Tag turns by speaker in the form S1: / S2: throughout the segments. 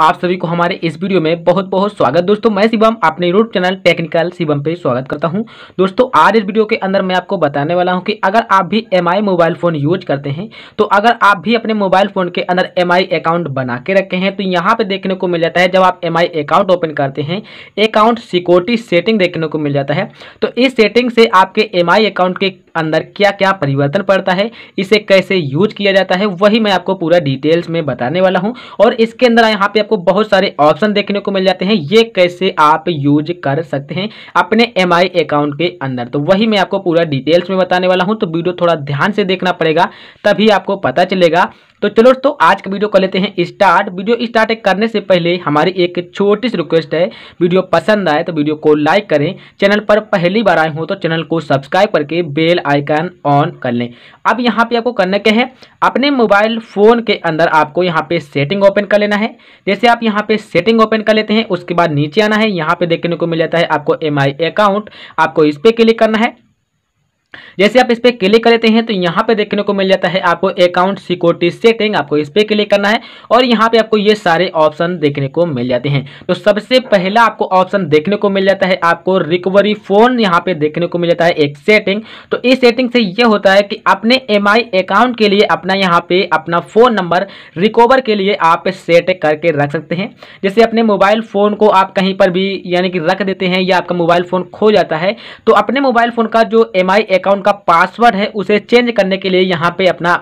S1: आप सभी को हमारे इस वीडियो में बहुत बहुत स्वागत दोस्तों मैं शिवम अपने यूट्यूब चैनल टेक्निकल शिवम पे स्वागत करता हूं दोस्तों आज इस वीडियो के अंदर मैं आपको बताने वाला हूं कि अगर आप भी एम मोबाइल फ़ोन यूज करते हैं तो अगर आप भी अपने मोबाइल फ़ोन के अंदर एम अकाउंट बना के रखे हैं तो यहाँ पर देखने को मिल जाता है जब आप एम अकाउंट ओपन करते हैं अकाउंट सिक्योरिटी सेटिंग देखने को मिल जाता है तो इस सेटिंग से आपके एम अकाउंट के अंदर क्या क्या परिवर्तन पड़ता है इसे कैसे यूज किया जाता है वही मैं आपको पूरा डिटेल्स में बताने वाला हूँ और इसके अंदर यहाँ पे आपको बहुत सारे ऑप्शन देखने को मिल जाते हैं ये कैसे आप यूज कर सकते हैं अपने एम अकाउंट के अंदर तो वही मैं आपको पूरा डिटेल्स में बताने वाला हूँ तो वीडियो थोड़ा ध्यान से देखना पड़ेगा तभी आपको पता चलेगा तो चलो तो आज का वीडियो कर लेते हैं स्टार्ट वीडियो स्टार्ट करने से पहले हमारी एक छोटी सी रिक्वेस्ट है वीडियो पसंद आए तो वीडियो को लाइक करें चैनल पर पहली बार आए हो तो चैनल को सब्सक्राइब करके बेल आइकन ऑन कर लें अब यहाँ पे आपको करना क्या है अपने मोबाइल फ़ोन के अंदर आपको यहाँ पे सेटिंग ओपन कर लेना है जैसे आप यहाँ पे सेटिंग ओपन कर लेते हैं उसके बाद नीचे आना है यहाँ पे देखने को मिल जाता है आपको एम अकाउंट आपको इस पर क्लिक करना है जैसे आप इस पर क्लिक कर लेते हैं तो यहाँ पे देखने को मिल जाता है आपको अकाउंट सिक्योरिटी सेटिंग आपको इस पर क्लिक करना है और यहाँ पे आपको ये सारे ऑप्शन देखने को मिल जाते हैं तो सबसे पहला आपको ऑप्शन देखने को मिल जाता है आपको रिकवरी फोन यहाँ पे देखने को मिल जाता है एक सेटिंग तो इस सेटिंग से यह होता है कि अपने एम अकाउंट के लिए अपना यहाँ पे अपना फोन नंबर रिकवर के लिए आप सेट करके रख सकते हैं जैसे अपने मोबाइल फोन को आप कहीं पर भी यानी कि रख देते हैं या आपका मोबाइल फोन खो जाता है तो अपने मोबाइल फोन का जो एम आई अकाउंट का पासवर्ड है उसे चेंज करने के लिए यहाँ पे अपना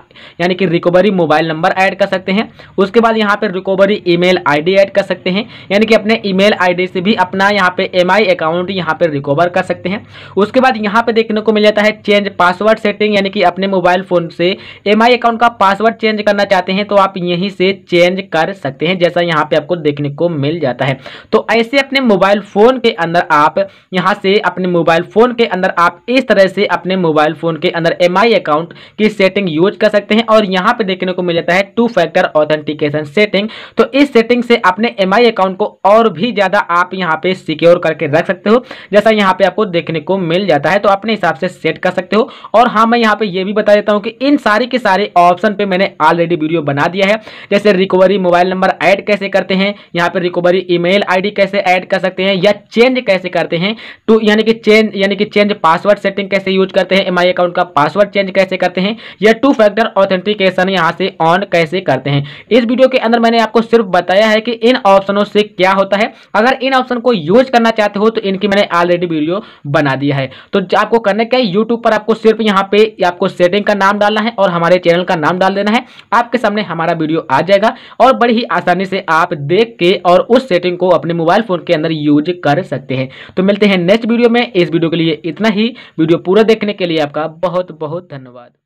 S1: यानी कि रिकवरी मोबाइल नंबर ऐड कर सकते हैं उसके बाद यहाँ पे रिकवरी ईमेल आईडी ऐड कर सकते हैं यानी कि अपने ईमेल आईडी से भी अपना यहाँ पे एमआई अकाउंट यहाँ पे रिकवर कर सकते हैं उसके बाद यहाँ पे देखने को मिल जाता है चेंज पासवर्ड सेटिंग यानी कि अपने मोबाइल फ़ोन से एम अकाउंट का पासवर्ड चेंज करना चाहते हैं तो आप यहीं से चेंज कर सकते हैं जैसा यहाँ पे आपको देखने को मिल जाता है तो ऐसे अपने मोबाइल फ़ोन के अंदर आप यहाँ से अपने मोबाइल फ़ोन के अंदर आप इस तरह से अपने अपने मोबाइल फोन के अंदर एम अकाउंट की सेटिंग यूज कर सकते हैं और यहाँ पे देखने को मिल जाता है टू फैक्टर ऑथेंटिकेशन सेटिंग तो इस सेटिंग से अपने एम अकाउंट को और भी ज़्यादा आप यहाँ पे सिक्योर करके रख सकते हो जैसा यहाँ पे आपको देखने को मिल जाता है तो अपने हिसाब से सेट कर सकते हो और हाँ मैं यहाँ पे ये भी बता देता हूँ कि इन सारी के सारे ऑप्शन पे मैंने ऑलरेडी वीडियो बना दिया है जैसे रिकवरी मोबाइल नंबर ऐड कैसे करते हैं यहाँ पे रिकवरी ईमेल आईडी कैसे ऐड कर सकते हैं या चेंज कैसे करते हैं टू यानी कि चेंज यानी कि चेंज पासवर्ड सेटिंग कैसे यूज कर करते हैं एमआई अकाउंट का पासवर्ड चेंज कैसे करते हैं या टू फैक्टर ऑथेंटिकेशन यहाँ से ऑन कैसे करते हैं इस वीडियो के अंदर मैंने आपको सिर्फ बताया है कि इन ऑप्शनों से क्या होता है अगर इन ऑप्शन को यूज करना चाहते हो तो इनकी मैंने ऑलरेडी वीडियो बना दिया है तो आपको करने का यूट्यूब पर आपको सिर्फ यहाँ पे आपको सेटिंग का नाम डालना है और हमारे चैनल का नाम डाल देना है आपके सामने हमारा वीडियो आ जाएगा और बड़ी ही आसानी से आप देख के और उस सेटिंग को अपने मोबाइल फोन के अंदर यूज कर सकते हैं तो मिलते हैं नेक्स्ट वीडियो में इस वीडियो के लिए इतना ही वीडियो पूरा देखने देखने के लिए आपका बहुत बहुत धन्यवाद